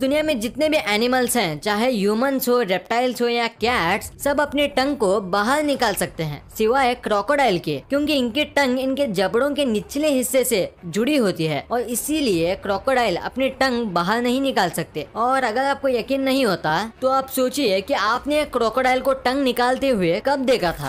दुनिया में जितने भी एनिमल्स हैं चाहे ह्यूमंस हो रेप्टाइल्स हो या कैट्स सब अपने टंग को बाहर निकाल सकते हैं सिवाय क्रोकोडाइल के क्योंकि इनके टंग इनके जबड़ों के निचले हिस्से से जुड़ी होती है और इसीलिए क्रोकोडाइल अपने टंग बाहर नहीं निकाल सकते और अगर आपको यकीन नहीं होता तो आप सोचिए कि आपने क्रोकोडाइल को टंग निकालते हुए कब देखा था